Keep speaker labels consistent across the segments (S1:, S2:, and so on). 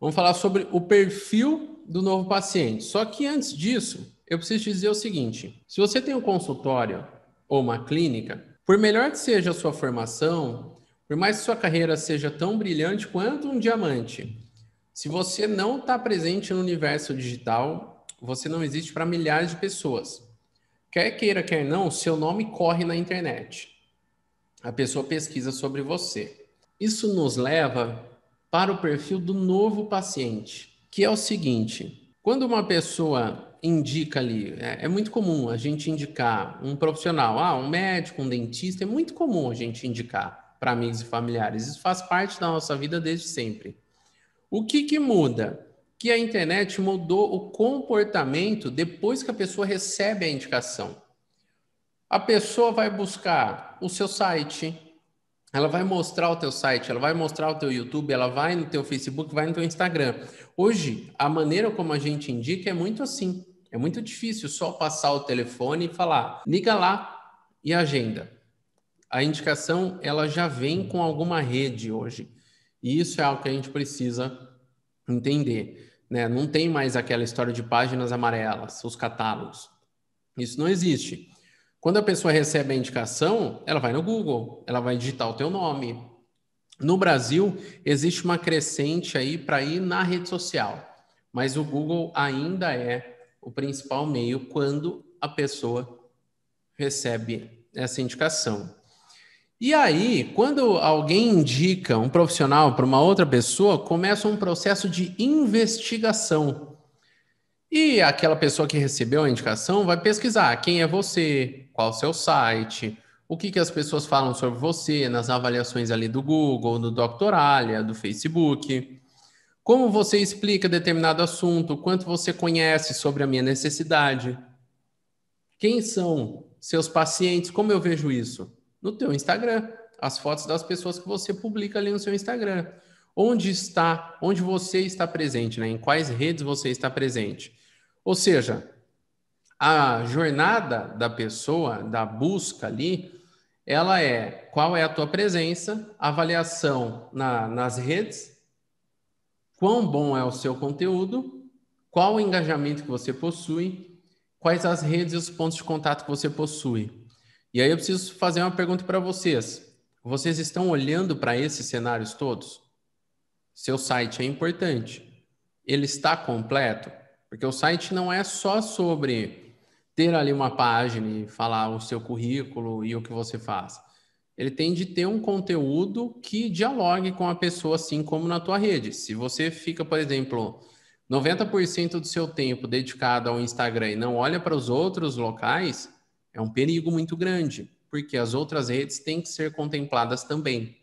S1: Vamos falar sobre o perfil do novo paciente. Só que antes disso, eu preciso dizer o seguinte: se você tem um consultório ou uma clínica, por melhor que seja a sua formação, por mais que sua carreira seja tão brilhante quanto um diamante, se você não está presente no universo digital, você não existe para milhares de pessoas. Quer queira, quer não, seu nome corre na internet. A pessoa pesquisa sobre você. Isso nos leva para o perfil do novo paciente, que é o seguinte: quando uma pessoa indica ali, é, é muito comum a gente indicar um profissional, ah, um médico, um dentista, é muito comum a gente indicar para amigos e familiares. Isso faz parte da nossa vida desde sempre. O que, que muda? Que a internet mudou o comportamento depois que a pessoa recebe a indicação. A pessoa vai buscar o seu site, ela vai mostrar o teu site, ela vai mostrar o teu YouTube, ela vai no teu Facebook, vai no teu Instagram. Hoje, a maneira como a gente indica é muito assim. É muito difícil só passar o telefone e falar, liga lá e agenda. A indicação, ela já vem com alguma rede hoje. E isso é algo que a gente precisa entender. Né? Não tem mais aquela história de páginas amarelas, os catálogos. Isso não existe. Quando a pessoa recebe a indicação, ela vai no Google, ela vai digitar o teu nome. No Brasil, existe uma crescente aí para ir na rede social, mas o Google ainda é o principal meio quando a pessoa recebe essa indicação. E aí, quando alguém indica um profissional para uma outra pessoa, começa um processo de investigação. E aquela pessoa que recebeu a indicação vai pesquisar quem é você, qual o seu site, o que, que as pessoas falam sobre você nas avaliações ali do Google, do Doctoralia, do Facebook. Como você explica determinado assunto, quanto você conhece sobre a minha necessidade. Quem são seus pacientes, como eu vejo isso? No teu Instagram, as fotos das pessoas que você publica ali no seu Instagram. Onde está, onde você está presente, né? em quais redes você está presente. Ou seja, a jornada da pessoa, da busca ali, ela é qual é a tua presença, avaliação na, nas redes, quão bom é o seu conteúdo, qual o engajamento que você possui, quais as redes e os pontos de contato que você possui. E aí eu preciso fazer uma pergunta para vocês. Vocês estão olhando para esses cenários todos? Seu site é importante. Ele está completo? Porque o site não é só sobre ter ali uma página e falar o seu currículo e o que você faz. Ele tem de ter um conteúdo que dialogue com a pessoa, assim como na tua rede. Se você fica, por exemplo, 90% do seu tempo dedicado ao Instagram e não olha para os outros locais, é um perigo muito grande, porque as outras redes têm que ser contempladas também.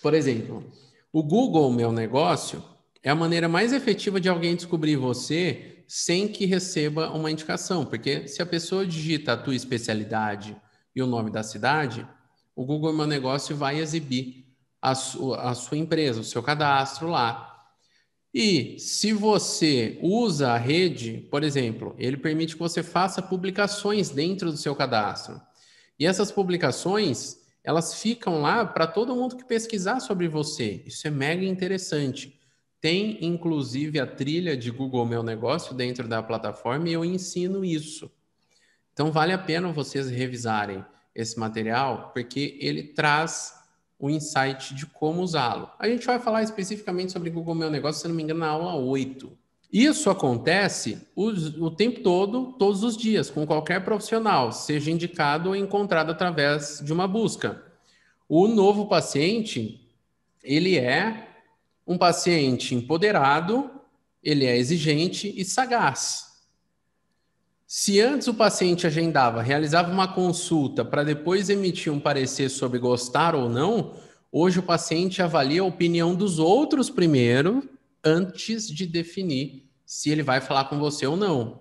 S1: Por exemplo, o Google Meu Negócio é a maneira mais efetiva de alguém descobrir você sem que receba uma indicação, porque se a pessoa digita a tua especialidade e o nome da cidade, o Google Meu Negócio vai exibir a, su a sua empresa, o seu cadastro lá. E se você usa a rede, por exemplo, ele permite que você faça publicações dentro do seu cadastro. E essas publicações, elas ficam lá para todo mundo que pesquisar sobre você. Isso é mega interessante. Tem, inclusive, a trilha de Google Meu Negócio dentro da plataforma e eu ensino isso. Então, vale a pena vocês revisarem esse material, porque ele traz o insight de como usá-lo. A gente vai falar especificamente sobre Google Meu Negócio, se não me engano, na aula 8. Isso acontece o, o tempo todo, todos os dias, com qualquer profissional, seja indicado ou encontrado através de uma busca. O novo paciente, ele é um paciente empoderado, ele é exigente e sagaz. Se antes o paciente agendava, realizava uma consulta para depois emitir um parecer sobre gostar ou não, hoje o paciente avalia a opinião dos outros primeiro, antes de definir se ele vai falar com você ou não.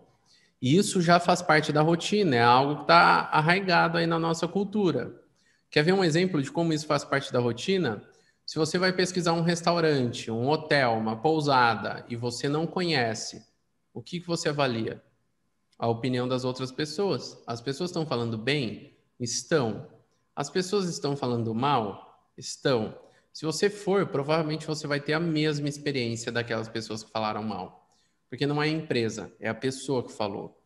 S1: E Isso já faz parte da rotina, é algo que está arraigado aí na nossa cultura. Quer ver um exemplo de como isso faz parte da rotina? Se você vai pesquisar um restaurante, um hotel, uma pousada e você não conhece, o que, que você avalia? A opinião das outras pessoas. As pessoas estão falando bem? Estão. As pessoas estão falando mal? Estão. Se você for, provavelmente você vai ter a mesma experiência daquelas pessoas que falaram mal. Porque não é a empresa, é a pessoa que falou.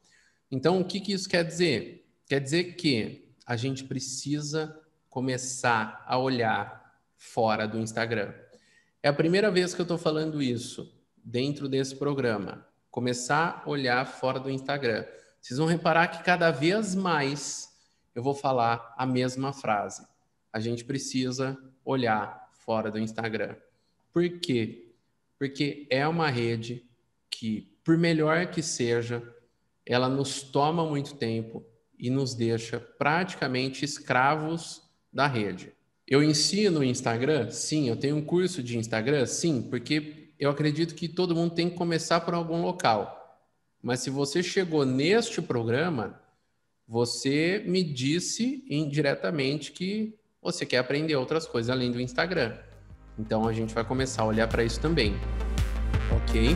S1: Então, o que, que isso quer dizer? Quer dizer que a gente precisa começar a olhar fora do Instagram. É a primeira vez que eu estou falando isso dentro desse programa. Começar a olhar fora do Instagram. Vocês vão reparar que cada vez mais eu vou falar a mesma frase. A gente precisa olhar fora do Instagram. Por quê? Porque é uma rede que, por melhor que seja, ela nos toma muito tempo e nos deixa praticamente escravos da rede. Eu ensino Instagram? Sim. Eu tenho um curso de Instagram? Sim, porque eu acredito que todo mundo tem que começar por algum local. Mas se você chegou neste programa, você me disse indiretamente que você quer aprender outras coisas além do Instagram. Então a gente vai começar a olhar para isso também. OK?